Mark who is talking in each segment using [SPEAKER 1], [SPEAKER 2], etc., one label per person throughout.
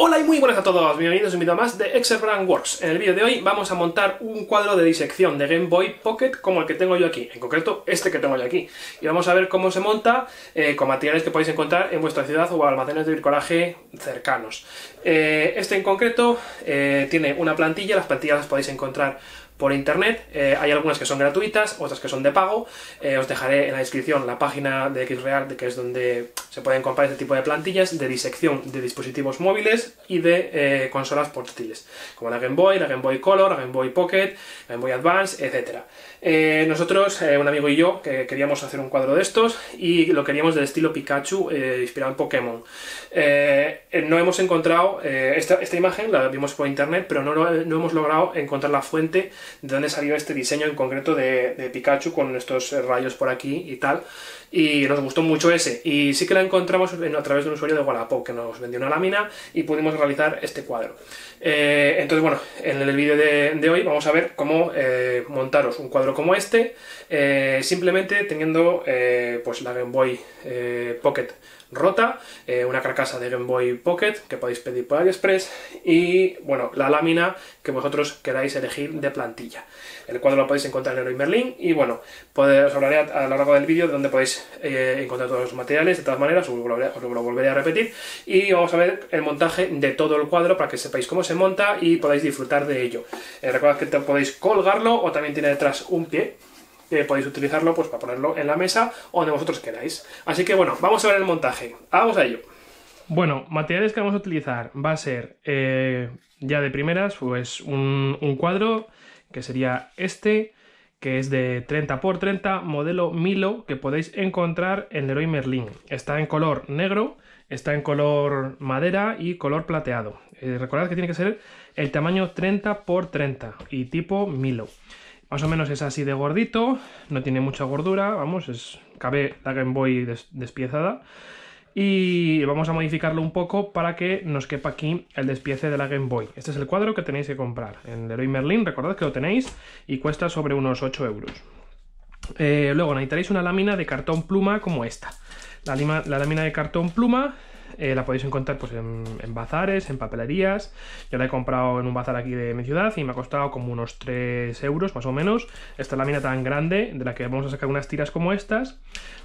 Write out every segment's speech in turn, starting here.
[SPEAKER 1] Hola y muy buenas a todos, bienvenidos a un vídeo más de Brand Works. En el vídeo de hoy vamos a montar un cuadro de disección de Game Boy Pocket como el que tengo yo aquí, en concreto este que tengo yo aquí. Y vamos a ver cómo se monta eh, con materiales que podéis encontrar en vuestra ciudad o almacenes de bricolaje cercanos. Eh, este en concreto eh, tiene una plantilla, las plantillas las podéis encontrar por internet. Eh, hay algunas que son gratuitas, otras que son de pago. Eh, os dejaré en la descripción la página de XReal, que es donde se pueden comprar este tipo de plantillas de disección de dispositivos móviles y de eh, consolas portátiles, como la Game Boy, la Game Boy Color, la Game Boy Pocket, la Game Boy Advance, etc. Eh, nosotros, eh, un amigo y yo, que queríamos hacer un cuadro de estos y lo queríamos de estilo Pikachu eh, inspirado en Pokémon. no hemos encontrado esta, imagen, la vimos por internet, pero no, hemos logrado encontrar la fuente de dónde salió este diseño en concreto de Pikachu con estos rayos por aquí y tal y nos gustó mucho ese. Y sí que la encontramos a través de un usuario de Wallapop que nos vendió una lámina y pudimos realizar este cuadro. Eh, entonces, bueno, en el vídeo de, hoy vamos a ver cómo eh, montaros un cuadro como este, eh, simplemente teniendo pues la Game Boy Pocket rota, eh, una carcasa de Game Boy Pocket que podéis pedir por AliExpress y, bueno, la lámina que vosotros queráis elegir de plantilla. El cuadro lo podéis encontrar en Leroy Merlin y, bueno, pues os hablaré a, lo largo del vídeo de donde podéis eh, encontrar todos los materiales, de todas maneras, os lo, volveré a repetir y vamos a ver el montaje de todo el cuadro para que sepáis cómo se monta y podáis disfrutar de ello. Eh, recordad que podéis colgarlo o también tiene detrás un pie podéis utilizarlo pues, para ponerlo en la mesa o donde vosotros queráis. Así que bueno, vamos a ver el montaje. Vamos a ello. Bueno, materiales que vamos a utilizar va a ser eh, ya de primeras pues un, cuadro que sería este que es de 30x30 modelo Milo que podéis encontrar en Leroy Merlin. Está en color negro, está en color madera y color plateado. Eh, recordad que tiene que ser el tamaño 30x30 y tipo Milo. Más o menos es así de gordito, no tiene mucha gordura, vamos, es, cabe la Game Boy despiezada. Y vamos a modificarlo un poco para que nos quepa aquí el despiece de la Game Boy. Este es el cuadro que tenéis que comprar en Leroy Merlin, recordad que lo tenéis, y cuesta sobre unos 8 euros. Eh, luego necesitaréis una lámina de cartón pluma como esta. la lámina de cartón pluma eh, la podéis encontrar pues, en, bazares, en papelerías. Yo la he comprado en un bazar aquí de mi ciudad y me ha costado como unos 3 euros más o menos. Esta lámina tan grande de la que vamos a sacar unas tiras como estas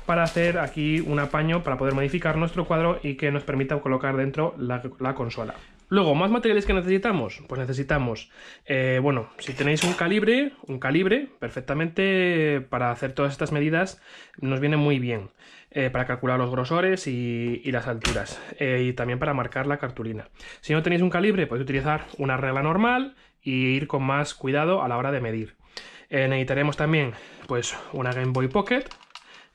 [SPEAKER 1] para hacer aquí un apaño para poder modificar nuestro cuadro y que nos permita colocar dentro la consola. Luego, más materiales que necesitamos. Pues necesitamos, eh, bueno, si tenéis un calibre, un calibre, perfectamente para hacer todas estas medidas, nos viene muy bien eh, para calcular los grosores y, las alturas eh, y también para marcar la cartulina. Si no tenéis un calibre, podéis utilizar una regla normal y ir con más cuidado a la hora de medir. necesitaremos también, pues, una Game Boy Pocket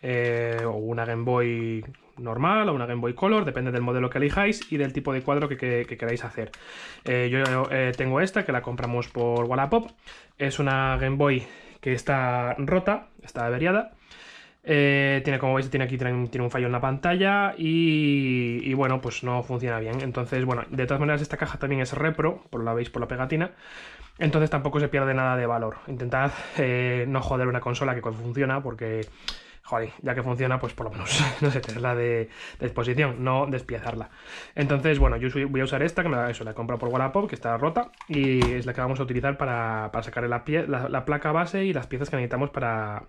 [SPEAKER 1] eh, o una Game Boy normal o una Game Boy Color, depende del modelo que elijáis y del tipo de cuadro que, queráis hacer. Eh, yo eh, tengo esta que la compramos por Wallapop, es una Game Boy que está rota, está averiada. tiene, como veis, tiene aquí tiene, un fallo en la pantalla y, bueno, pues no funciona bien. Entonces, bueno, de todas maneras esta caja también es repro, por la veis por la pegatina. Entonces tampoco se pierde nada de valor. Intentad no joder una consola que funciona porque joder, ya que funciona, pues por lo menos, no sé, tenerla de, de exposición, no despiezarla. Entonces, bueno, yo voy a usar esta, que me la, eso, la he comprado por Wallapop, que está rota, y es la que vamos a utilizar para, sacar la, placa base y las piezas que necesitamos para,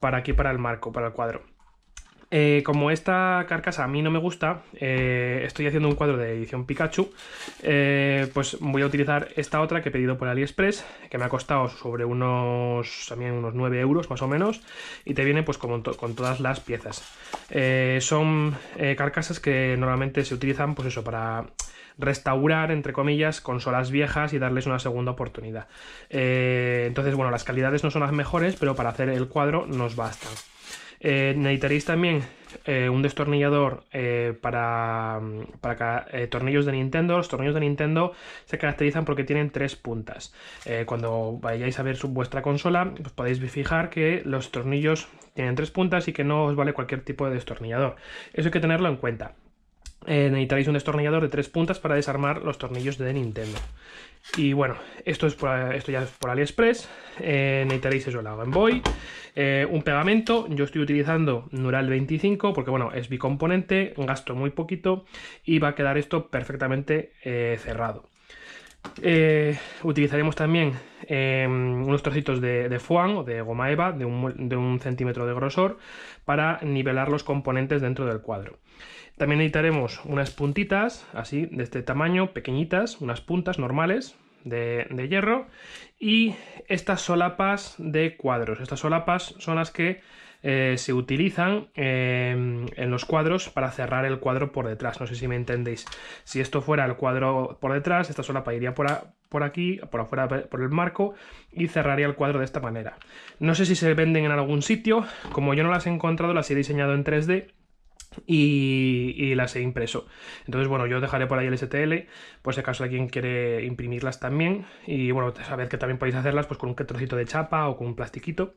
[SPEAKER 1] para aquí, para el marco, para el cuadro. Eh, como esta carcasa a mí no me gusta, eh, estoy haciendo un cuadro de edición Pikachu, eh, pues voy a utilizar esta otra que he pedido por AliExpress, que me ha costado sobre unos, unos 9 euros más o menos, y te viene pues con todas las piezas. son carcasas que normalmente se utilizan pues eso, para restaurar, entre comillas, consolas viejas y darles una segunda oportunidad. entonces, bueno, las calidades no son las mejores, pero para hacer el cuadro nos basta. Eh, necesitaréis también eh, un destornillador eh, para, tornillos de Nintendo. Los tornillos de Nintendo se caracterizan porque tienen tres puntas. cuando vayáis a ver su, vuestra consola, os pues podéis fijar que los tornillos tienen tres puntas y que no os vale cualquier tipo de destornillador. Eso hay que tenerlo en cuenta. Eh, necesitaréis un destornillador de tres puntas para desarmar los tornillos de Nintendo. Y bueno, esto, es esto ya es por AliExpress. Eh, necesitaréis eso, la Game Boy. Eh, un pegamento. Yo estoy utilizando Nural 25 porque, bueno, es bicomponente, gasto muy poquito y va a quedar esto perfectamente cerrado. utilizaremos también em, unos trocitos de, de foam o de goma eva de un, centímetro de grosor para nivelar los componentes dentro del cuadro. También necesitaremos unas puntitas, así, de este tamaño, pequeñitas, unas puntas normales de, hierro. Y estas solapas de cuadros. Estas solapas son las que eh, se utilizan eh, en los cuadros para cerrar el cuadro por detrás. No sé si me entendéis. Si esto fuera el cuadro por detrás, esta solapa iría por aquí, por afuera, por el marco y cerraría el cuadro de esta manera. No sé si se venden en algún sitio. Como yo no las he encontrado, las he diseñado en 3D y, las he impreso. Entonces, bueno, yo dejaré por ahí el STL, por si acaso alguien quiere imprimirlas también. Y bueno, sabed que también podéis hacerlas pues, con un trocito de chapa o con un plastiquito.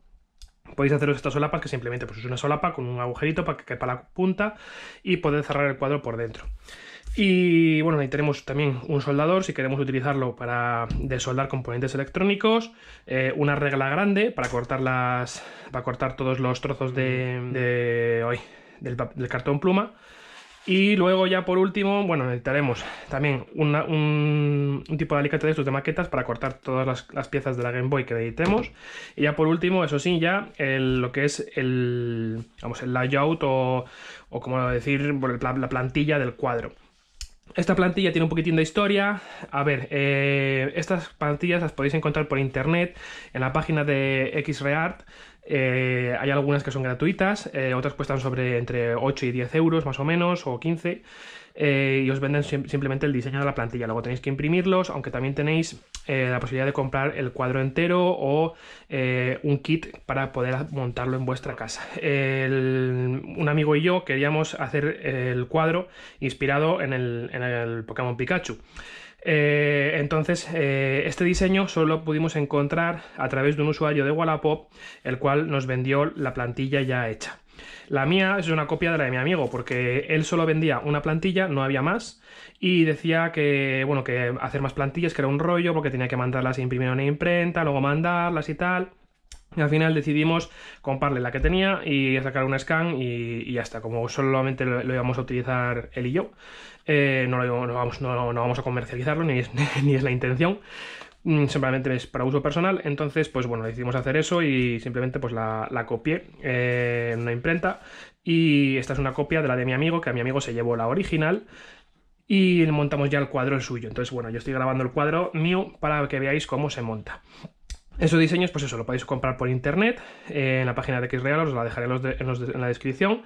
[SPEAKER 1] Podéis haceros estas solapas que simplemente pues, es una solapa con un agujerito para que quepa la punta y poder cerrar el cuadro por dentro. Y bueno, ahí tenemos también un soldador si queremos utilizarlo para desoldar componentes electrónicos, eh, una regla grande para cortar para cortar todos los trozos de hoy, del, cartón pluma. Y luego ya por último, bueno, necesitaremos también un, tipo de alicate de estos de maquetas para cortar todas las, piezas de la Game Boy que editemos. Y ya por último, eso sí, ya lo que es el, vamos, el layout o, como decir, la, plantilla del cuadro. Esta plantilla tiene un poquitín de historia. A ver, eh, estas plantillas las podéis encontrar por internet en la página de XReart. Eh, hay algunas que son gratuitas, eh, otras cuestan sobre entre 8 y 10 euros más o menos, o 15, eh, y os venden simplemente el diseño de la plantilla. Luego tenéis que imprimirlos, aunque también tenéis la posibilidad de comprar el cuadro entero o un kit para poder montarlo en vuestra casa. un amigo y yo queríamos hacer el cuadro inspirado en el, en el Pokémon Pikachu. Eh, entonces, eh, este diseño solo pudimos encontrar a través de un usuario de Wallapop, el cual nos vendió la plantilla ya hecha. La mía es una copia de la de mi amigo, porque él solo vendía una plantilla, no había más, y decía que, bueno, que hacer más plantillas, que era un rollo, porque tenía que mandarlas a imprimir una imprenta, luego mandarlas y tal. Y al final decidimos comprarle la que tenía y sacar un scan y, ya está, como solamente lo, íbamos a utilizar él y yo. Eh, no, vamos, no, vamos, a comercializarlo, ni es, la intención. Mm, simplemente es para uso personal. Entonces, pues bueno, decidimos hacer eso y simplemente pues la, copié eh, en una imprenta. Y esta es una copia de la de mi amigo, que a mi amigo se llevó la original y montamos ya el cuadro el suyo. Entonces, bueno, yo estoy grabando el cuadro mío para que veáis cómo se monta. Esos diseños, pues eso, lo podéis comprar por internet, eh, en la página de Xreal, os la dejaré en, la descripción,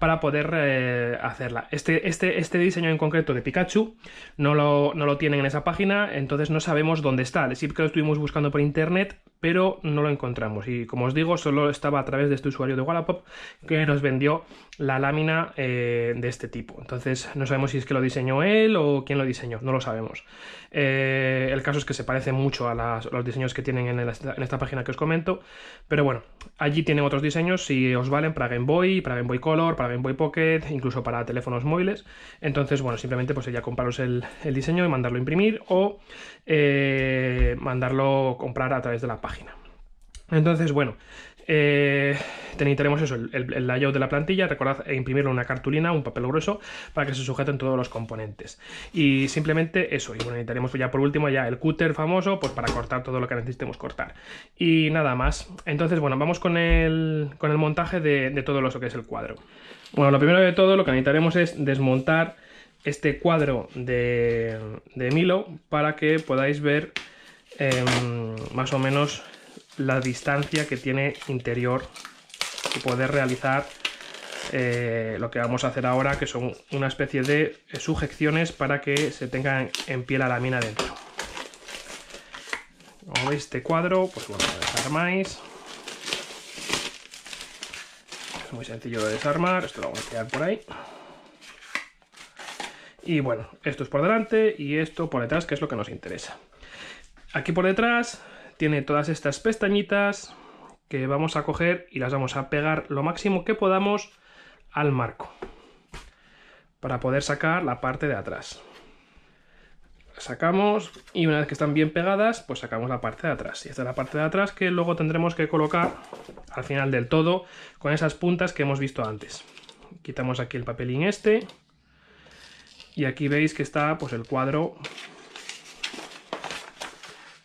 [SPEAKER 1] para poder eh, hacerla. Este, este, este, diseño en concreto de Pikachu no lo, no lo tienen en esa página, entonces no sabemos dónde está. decir, que lo estuvimos buscando por internet, pero no lo encontramos. Y como os digo, solo estaba a través de este usuario de Wallapop que nos vendió la lámina eh, de este tipo. Entonces, no sabemos si es que lo diseñó él o quién lo diseñó, no lo sabemos. Eh, el caso es que se parece mucho a, los diseños que tienen en, esta página que os comento, pero bueno, allí tienen otros diseños si os valen para Game Boy, para Game Boy Color, para Game Boy Pocket, incluso para teléfonos móviles. Entonces, bueno, simplemente pues ya compraros el, el diseño y mandarlo a imprimir o eh, mandarlo comprar a través de la página. Entonces, bueno, eh, necesitaremos eso, el, layout de la plantilla, recordad e imprimirlo en una cartulina, un papel grueso, para que se sujeten todos los componentes. Y simplemente eso, y bueno, necesitaremos ya por último ya el cúter famoso, pues para cortar todo lo que necesitemos cortar. Y nada más. Entonces, bueno, vamos con el, con el montaje de, de todo lo que es el cuadro. Bueno, lo primero de todo lo que necesitaremos es desmontar este cuadro de, Milo para que podáis ver em, más o menos la distancia que tiene interior y poder realizar eh, lo que vamos a hacer ahora que son una especie de eh, sujeciones para que se tenga en pie la lámina dentro como veis este cuadro pues bueno lo desarmáis es muy sencillo de desarmar esto lo vamos a quedar por ahí y bueno, esto es por delante y esto por detrás, que es lo que nos interesa. Aquí por detrás tiene todas estas pestañitas que vamos a coger y las vamos a pegar lo máximo que podamos al marco para poder sacar la parte de atrás sacamos y una vez que están bien pegadas pues sacamos la parte de atrás y esta es la parte de atrás que luego tendremos que colocar al final del todo con esas puntas que hemos visto antes quitamos aquí el papelín este y aquí veis que está pues el cuadro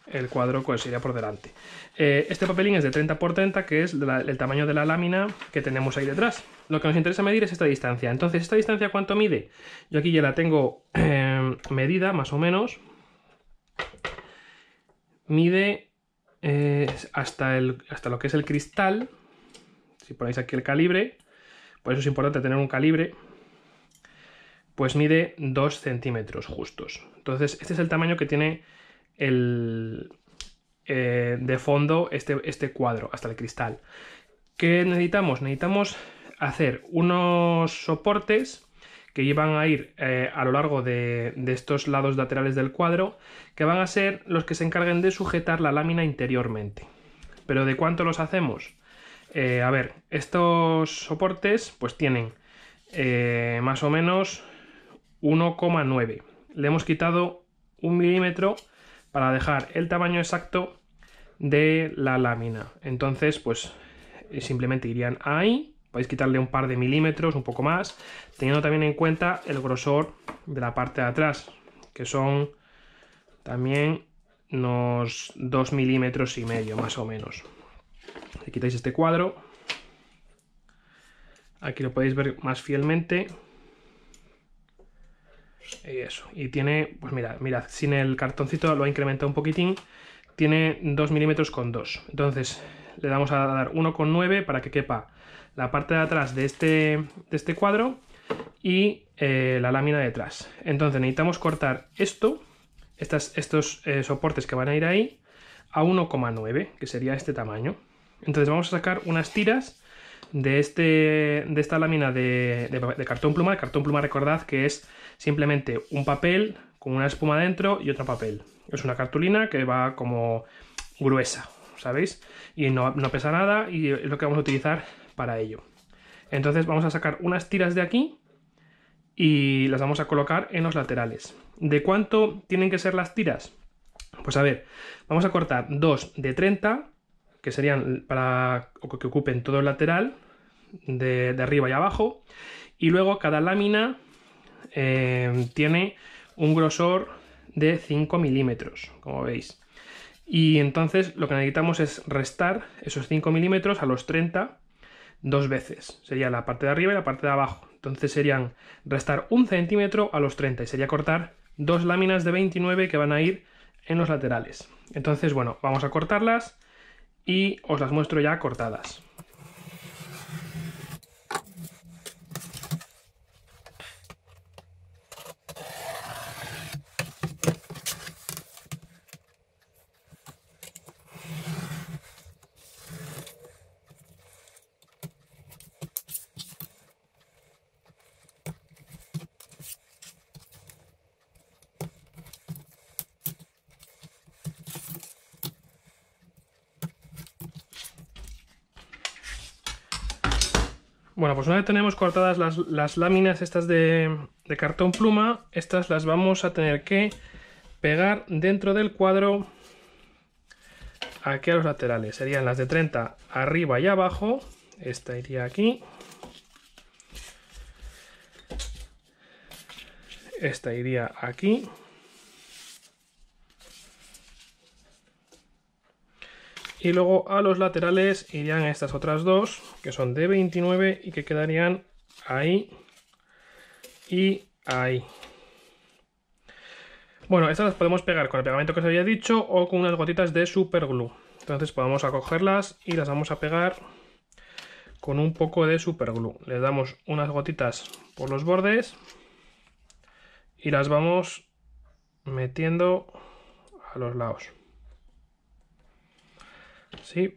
[SPEAKER 1] el cuadro que pues, sería por delante. Eh, este papelín es de 30 x 30, que es el tamaño de la lámina que tenemos ahí detrás. Lo que nos interesa medir es esta distancia. Entonces, ¿esta distancia cuánto mide? Yo aquí ya la tengo eh, medida, más o menos. Mide eh, hasta, el, hasta lo que es el cristal. Si ponéis aquí el calibre, por eso es importante tener un calibre pues mide 2 centímetros justos. Entonces, este es el tamaño que tiene el, eh, de fondo este, este cuadro, hasta el cristal. ¿Qué necesitamos? Necesitamos hacer unos soportes que iban a ir eh, a lo largo de, estos lados laterales del cuadro, que van a ser los que se encarguen de sujetar la lámina interiormente. Pero ¿de cuánto los hacemos? Eh, a ver, estos soportes pues tienen más o menos 1,9. Le hemos quitado un milímetro para dejar el tamaño exacto de la lámina. Entonces, pues eh, simplemente irían ahí. Podéis quitarle un par de milímetros, un poco más, teniendo también en cuenta el grosor de la parte de atrás, que son también unos 2 milímetros y medio, más o menos. Le quitáis este cuadro. Aquí lo podéis ver más fielmente. Y eso. Y tiene, pues mira, mirad, sin el cartoncito lo ha incrementado un poquitín. Tiene 2 milímetros con 2. Entonces le damos a dar 1,9 para que quepa la parte de atrás de este, de este cuadro y eh, la lámina detrás. Entonces necesitamos cortar esto, estas, estos eh, soportes que van a ir ahí, a 1,9, que sería este tamaño. Entonces vamos a sacar unas tiras de, este, de esta lámina de, de cartón pluma. El cartón pluma recordad que es Simplemente un papel con una espuma dentro y otro papel. Es una cartulina que va como gruesa, ¿sabéis? Y no, pesa nada y es lo que vamos a utilizar para ello. Entonces vamos a sacar unas tiras de aquí y las vamos a colocar en los laterales. ¿De cuánto tienen que ser las tiras? Pues a ver, vamos a cortar dos de 30, que serían para que ocupen todo el lateral, de arriba y abajo, y luego cada lámina Em, tiene un grosor de 5 milímetros, como veis. Y entonces lo que necesitamos es restar esos 5 milímetros a los 30 dos veces. Sería la parte de arriba y la parte de abajo. Entonces serían restar un centímetro a los 30 y sería cortar dos láminas de 29 que van a ir en los laterales. Entonces, bueno, vamos a cortarlas y os las muestro ya cortadas. Pues una vez tenemos cortadas las, láminas estas de, de, cartón pluma, estas las vamos a tener que pegar dentro del cuadro aquí a los laterales. Serían las de 30 arriba y abajo. Esta iría aquí. Esta iría aquí. Y luego a los laterales irían estas otras dos, que son de 29 y que quedarían ahí y ahí. Bueno, estas las podemos pegar con el pegamento que os había dicho o con unas gotitas de superglue. Entonces podemos acogerlas y las vamos a pegar con un poco de superglue. Le damos unas gotitas por los bordes y las vamos metiendo a los lados. Sí.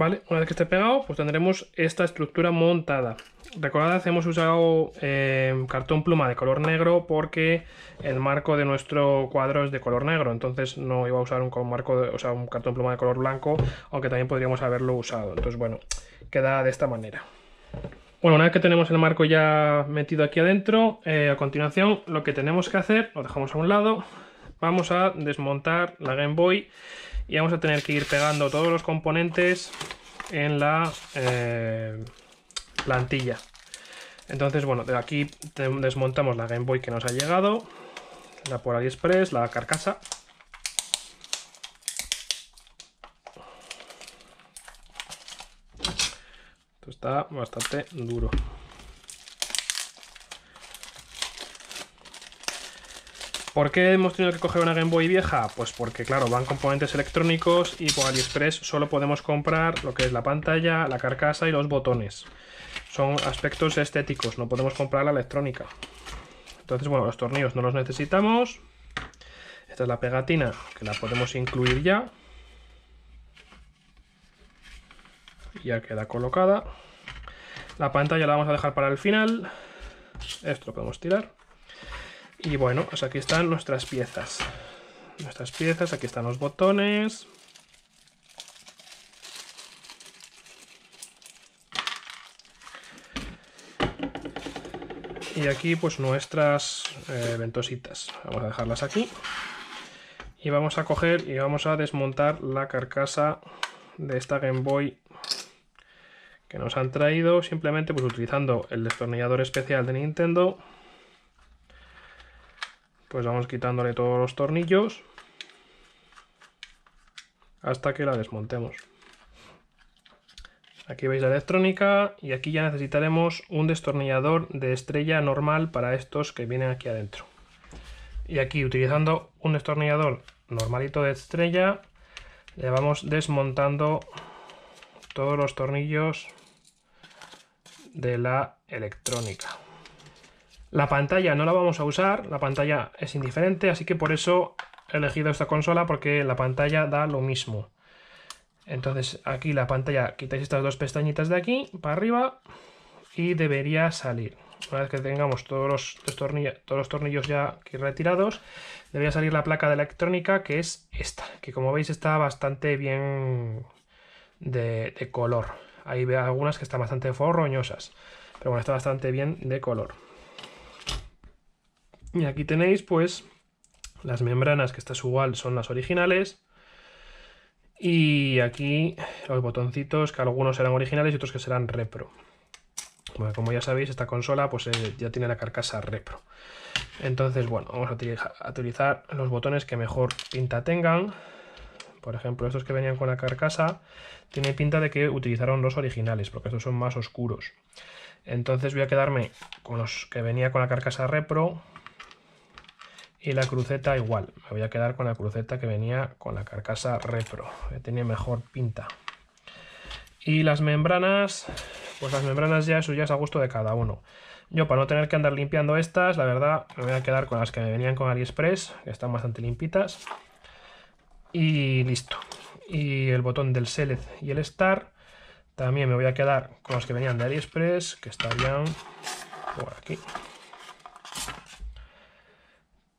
[SPEAKER 1] Una vez que esté pegado, pues tendremos esta estructura montada. Recordad, hemos usado eh, cartón pluma de color negro porque el marco de nuestro cuadro es de color negro, entonces no iba a usar un, marco o sea, un cartón pluma de color blanco, aunque también podríamos haberlo usado. Entonces, bueno, queda de esta manera. Bueno, una vez que tenemos el marco ya metido aquí adentro, eh, a continuación lo que tenemos que hacer, lo dejamos a un lado, vamos a desmontar la Game Boy y vamos a tener que ir pegando todos los componentes en la eh, plantilla entonces bueno de aquí desmontamos la Game Boy que nos ha llegado la por AliExpress, la carcasa esto está bastante duro ¿Por qué hemos tenido que coger una Game Boy vieja? Pues porque, claro, van componentes electrónicos y por AliExpress solo podemos comprar lo que es la pantalla, la carcasa y los botones. Son aspectos estéticos, no podemos comprar la electrónica. Entonces, bueno, los tornillos no los necesitamos. Esta es la pegatina, que la podemos incluir ya. Ya queda colocada. La pantalla la vamos a dejar para el final. Esto lo podemos tirar. Y bueno, pues aquí están nuestras piezas. Nuestras piezas, aquí están los botones. Y aquí pues nuestras eh, ventositas. Vamos a dejarlas aquí. Y vamos a coger y vamos a desmontar la carcasa de esta Game Boy que nos han traído simplemente pues utilizando el destornillador especial de Nintendo pues vamos quitándole todos los tornillos hasta que la desmontemos. Aquí veis la electrónica y aquí ya necesitaremos un destornillador de estrella normal para estos que vienen aquí adentro. Y aquí utilizando un destornillador normalito de estrella le vamos desmontando todos los tornillos de la electrónica. La pantalla no la vamos a usar, la pantalla es indiferente, así que por eso he elegido esta consola porque la pantalla da lo mismo. Entonces aquí la pantalla, quitáis estas dos pestañitas de aquí para arriba y debería salir. Una vez que tengamos todos los, tornillos, todos los tornillos ya retirados, debería salir la placa de electrónica que es esta, que como veis está bastante bien de, color. Ahí veo algunas que están bastante forroñosas, pero bueno, está bastante bien de color. Y aquí tenéis pues las membranas, que estas igual son las originales. Y aquí los botoncitos, que algunos serán originales y otros que serán repro. como ya sabéis, esta consola pues eh, ya tiene la carcasa repro. Entonces, bueno, vamos a utilizar los botones que mejor pinta tengan. Por ejemplo, estos que venían con la carcasa, tiene pinta de que utilizaron los originales, porque estos son más oscuros. Entonces voy a quedarme con los que venía con la carcasa repro, y la cruceta igual. Me voy a quedar con la cruceta que venía con la carcasa refro, que tenía mejor pinta. Y las membranas, pues las membranas ya, eso ya es a gusto de cada uno. Yo para no tener que andar limpiando estas, la verdad, me voy a quedar con las que me venían con AliExpress, que están bastante limpitas. Y listo. Y el botón del Select y el Star, también me voy a quedar con los que venían de AliExpress, que estarían por aquí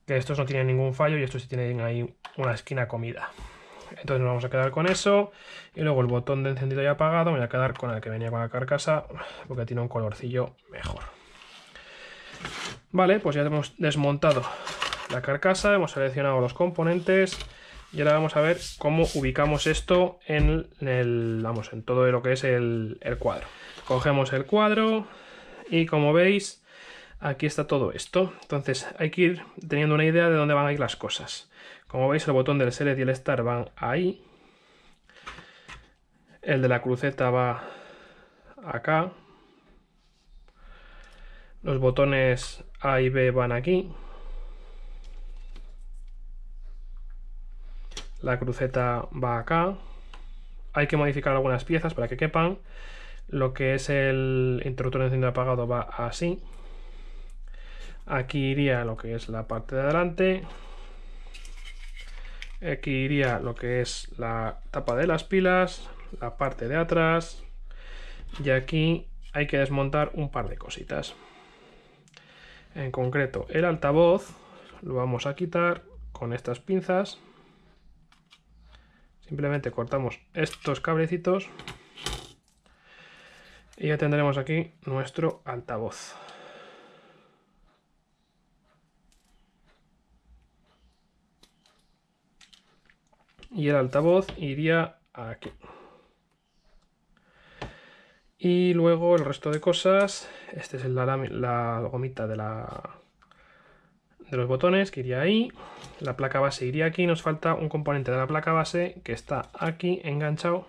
[SPEAKER 1] que estos no tienen ningún fallo y estos sí tienen ahí una esquina comida. Entonces nos vamos a quedar con eso. Y luego el botón de encendido y apagado me voy a quedar con el que venía con la carcasa porque tiene un colorcillo mejor. Vale, pues ya hemos desmontado la carcasa, hemos seleccionado los componentes y ahora vamos a ver cómo ubicamos esto en, el, vamos, en todo lo que es el cuadro. Cogemos el cuadro y como veis aquí está todo esto. Entonces hay que ir teniendo una idea de dónde van a ir las cosas. Como veis, el botón del Select y el Star van ahí. El de la cruceta va acá. Los botones A y B van aquí. La cruceta va acá. Hay que modificar algunas piezas para que quepan. Lo que es el interruptor de encendido apagado va así aquí iría lo que es la parte de adelante aquí iría lo que es la tapa de las pilas la parte de atrás y aquí hay que desmontar un par de cositas en concreto el altavoz lo vamos a quitar con estas pinzas simplemente cortamos estos cablecitos y ya tendremos aquí nuestro altavoz y el altavoz iría aquí. Y luego el resto de cosas, este es la, gomita de, la, de los botones que iría ahí, la placa base iría aquí, nos falta un componente de la placa base que está aquí enganchado.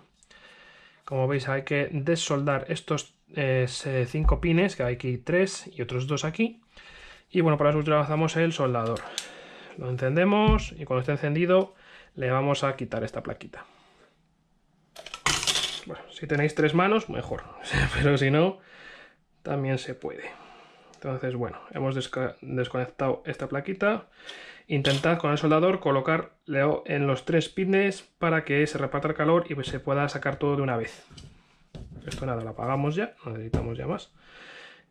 [SPEAKER 1] Como veis hay que desoldar estos eh, cinco pines, que hay aquí tres y otros dos aquí. Y bueno, para eso utilizamos el soldador. Lo encendemos y cuando esté encendido le vamos a quitar esta plaquita. Bueno, si tenéis tres manos, mejor, pero si no, también se puede. Entonces, bueno, hemos desconectado esta plaquita. Intentad con el soldador colocarlo en los tres pines para que se reparta el calor y se pueda sacar todo de una vez. Esto nada, lo apagamos ya, no necesitamos ya más.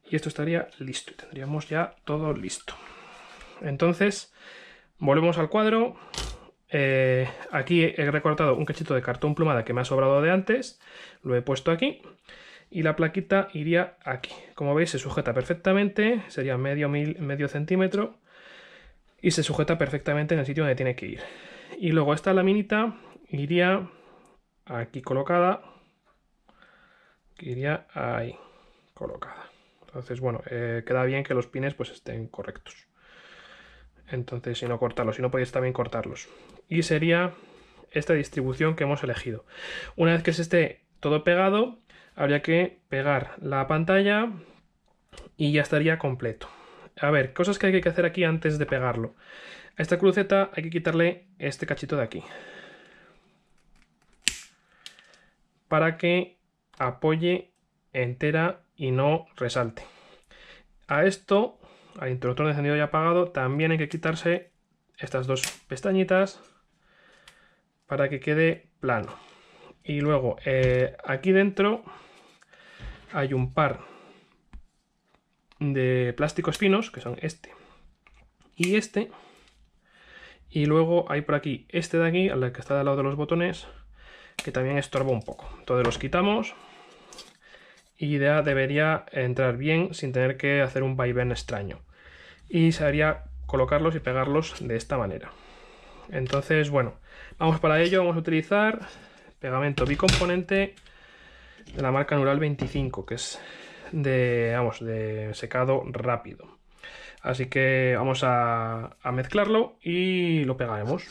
[SPEAKER 1] Y esto estaría listo, y tendríamos ya todo listo. Entonces, volvemos al cuadro, eh, aquí he recortado un cachito de cartón plumada que me ha sobrado de antes, lo he puesto aquí y la plaquita iría aquí. Como veis se sujeta perfectamente, sería medio, mil, medio centímetro y se sujeta perfectamente en el sitio donde tiene que ir. Y luego esta laminita iría aquí colocada, iría ahí colocada. Entonces bueno, eh, queda bien que los pines pues estén correctos. Entonces, si no cortarlos, si no podéis también cortarlos. Y sería esta distribución que hemos elegido. Una vez que se esté todo pegado, habría que pegar la pantalla y ya estaría completo. A ver, cosas que hay que hacer aquí antes de pegarlo. A esta cruceta hay que quitarle este cachito de aquí. Para que apoye entera y no resalte. A esto al interruptor encendido y apagado, también hay que quitarse estas dos pestañitas para que quede plano. Y luego eh, aquí dentro hay un par de plásticos finos, que son este y este. Y luego hay por aquí este de aquí, al que está al lado de los botones, que también estorba un poco. Entonces los quitamos idea debería entrar bien sin tener que hacer un vaivén extraño. Y sería colocarlos y pegarlos de esta manera. Entonces, bueno, vamos para ello, vamos a utilizar pegamento bicomponente de la marca Nural 25, que es de, vamos, de secado rápido. Así que vamos a, a mezclarlo y lo pegaremos.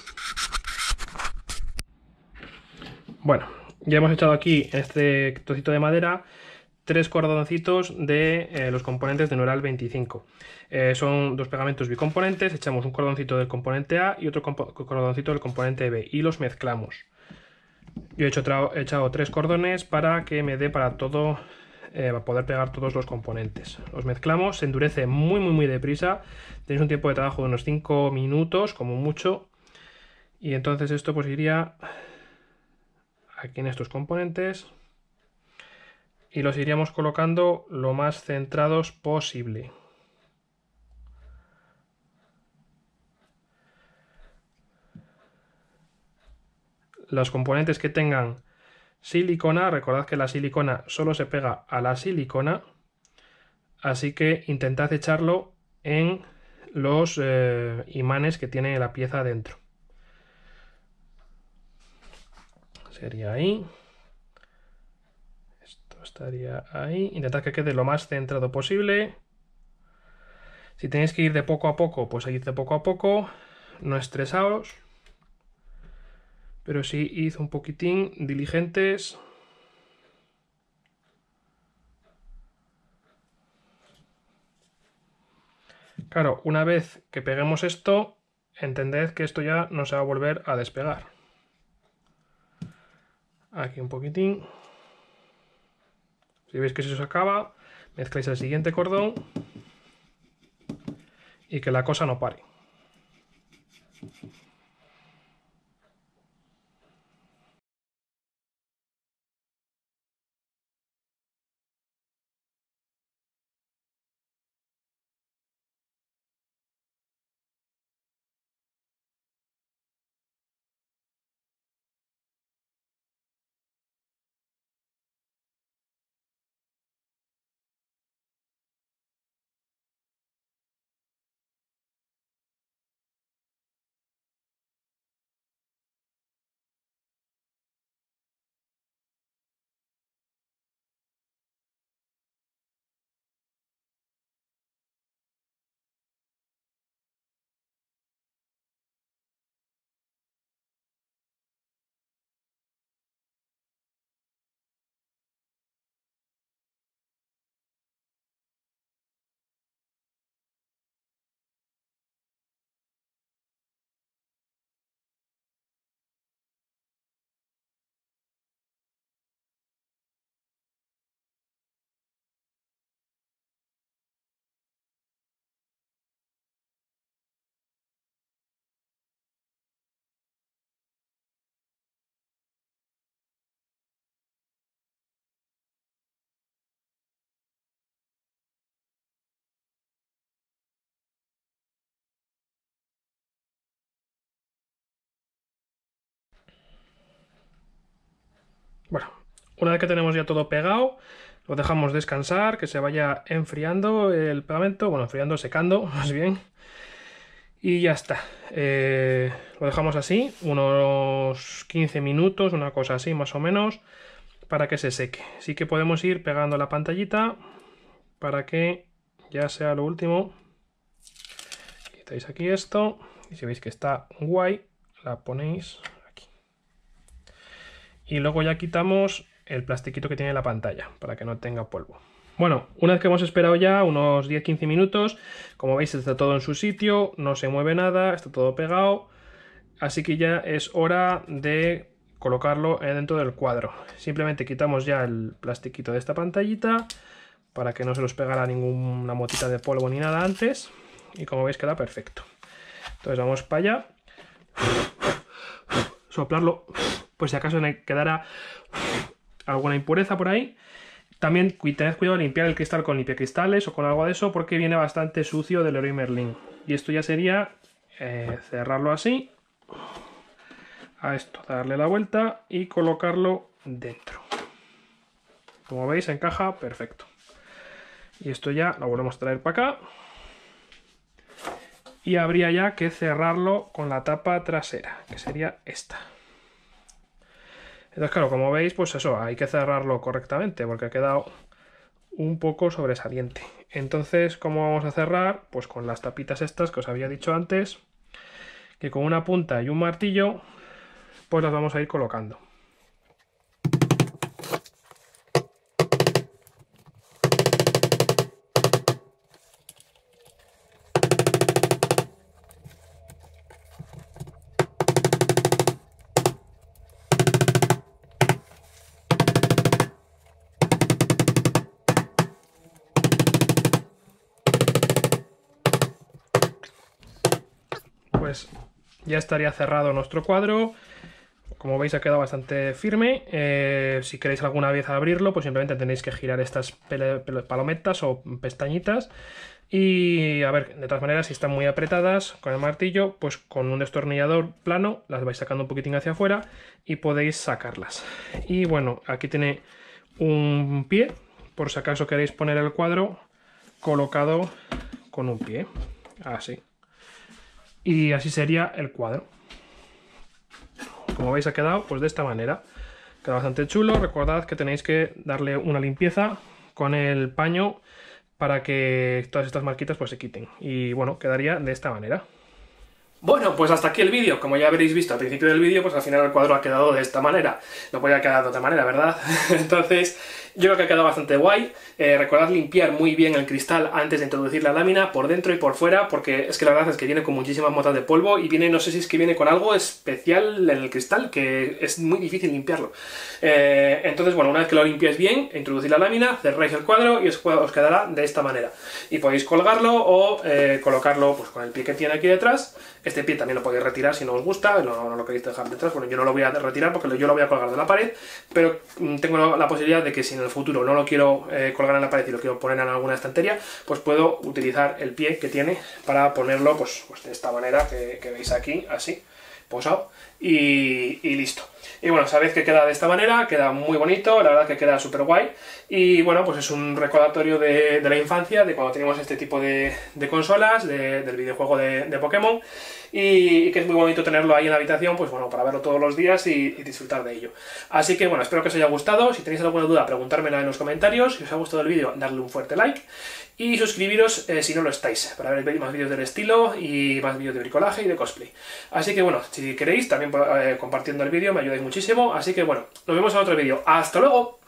[SPEAKER 1] Bueno, ya hemos echado aquí este trocito de madera tres cordoncitos de eh, los componentes de Neural 25. Eh, son dos pegamentos bicomponentes, echamos un cordoncito del componente A y otro cordoncito del componente B y los mezclamos. Yo he, echado tres cordones para que me dé para todo eh, poder pegar todos los componentes. Los mezclamos, se endurece muy muy muy deprisa, tenéis un tiempo de trabajo de unos 5 minutos como mucho y entonces esto pues iría aquí en estos componentes y los iríamos colocando lo más centrados posible. Los componentes que tengan silicona, recordad que la silicona solo se pega a la silicona, así que intentad echarlo en los eh, imanes que tiene la pieza adentro. Sería ahí estaría ahí. Intentad que quede lo más centrado posible. Si tenéis que ir de poco a poco, pues ir de poco a poco. No estresaos. Pero sí id un poquitín diligentes. Claro, una vez que peguemos esto, entended que esto ya no se va a volver a despegar. Aquí un poquitín. Si veis que se acaba, mezcláis el siguiente cordón y que la cosa no pare. Bueno, una vez que tenemos ya todo pegado, lo dejamos descansar, que se vaya enfriando el pegamento, bueno, enfriando, secando, más bien. Y ya está. Eh, lo dejamos así, unos 15 minutos, una cosa así más o menos, para que se seque. así que podemos ir pegando la pantallita para que ya sea lo último. Quitáis aquí esto y si veis que está guay, la ponéis y luego ya quitamos el plastiquito que tiene la pantalla para que no tenga polvo. Bueno, una vez que hemos esperado ya unos 10-15 minutos, como veis está todo en su sitio, no se mueve nada, está todo pegado, así que ya es hora de colocarlo eh, dentro del cuadro. Simplemente quitamos ya el plastiquito de esta pantallita para que no se los pegara ninguna motita de polvo ni nada antes y como veis queda perfecto. Entonces vamos para allá, soplarlo pues si acaso quedara alguna impureza por ahí. También tened cuidado de limpiar el cristal con limpiacristales o con algo de eso porque viene bastante sucio del Leroy Merlin. Y esto ya sería eh, cerrarlo así, a esto, darle la vuelta y colocarlo dentro. Como veis encaja perfecto. Y esto ya lo volvemos a traer para acá. Y habría ya que cerrarlo con la tapa trasera, que sería esta. Entonces, claro, como veis, pues eso, hay que cerrarlo correctamente porque ha quedado un poco sobresaliente. Entonces, ¿cómo vamos a cerrar? Pues con las tapitas estas que os había dicho antes, que con una punta y un martillo, pues las vamos a ir colocando. ya estaría cerrado nuestro cuadro. Como veis ha quedado bastante firme. Eh, si queréis alguna vez abrirlo, pues simplemente tenéis que girar estas palometas o pestañitas. Y a ver, de todas maneras, si están muy apretadas con el martillo, pues con un destornillador plano las vais sacando un poquitín hacia afuera y podéis sacarlas. Y bueno, aquí tiene un pie, por si acaso queréis poner el cuadro colocado con un pie. Así y así sería el cuadro como veis ha quedado pues de esta manera queda bastante chulo recordad que tenéis que darle una limpieza con el paño para que todas estas marquitas pues se quiten y bueno quedaría de esta manera bueno, pues hasta aquí el vídeo. Como ya habréis visto al principio del vídeo, pues al final el cuadro ha quedado de esta manera. No podía quedar de otra manera, ¿verdad? Entonces, yo creo que ha quedado bastante guay. Eh, recordad limpiar muy bien el cristal antes de introducir la lámina por dentro y por fuera, porque es que la verdad es que viene con muchísimas motas de polvo y viene, no sé si es que viene con algo especial en el cristal, que es muy difícil limpiarlo. Eh, entonces, bueno, una vez que lo limpiáis bien, introducir la lámina, cerráis el cuadro y os, quedará de esta manera. Y podéis colgarlo o eh, colocarlo pues, con el pie que tiene aquí detrás. Este pie también lo podéis retirar si no os gusta, no lo queréis dejar detrás. Bueno, yo no lo voy a retirar porque yo lo voy a colgar de la pared, pero mm, tengo la posibilidad de que si en el futuro no lo quiero eh, colgar en la pared y lo quiero poner en alguna estantería, pues puedo utilizar el pie que tiene para ponerlo pues, pues de esta manera que, que veis aquí, así, posado y, listo. Y bueno, sabéis que queda de esta manera, queda muy bonito, la verdad que queda súper guay. Y bueno, pues es un recordatorio de, la infancia, de cuando teníamos este tipo de, consolas, del videojuego de, Pokémon. Y, que es muy bonito tenerlo ahí en la habitación, pues bueno, para verlo todos los días y, disfrutar de ello. Así que bueno, espero que os haya gustado. Si tenéis alguna duda, preguntármela en los comentarios. Si os ha gustado el vídeo, darle un fuerte like. Y suscribiros eh, si no lo estáis, para ver más vídeos del estilo y más vídeos de bricolaje y de cosplay. Así que bueno, si queréis, también eh, compartiendo el vídeo me ayudáis muchísimo. Así que bueno, nos vemos en otro vídeo. ¡Hasta luego!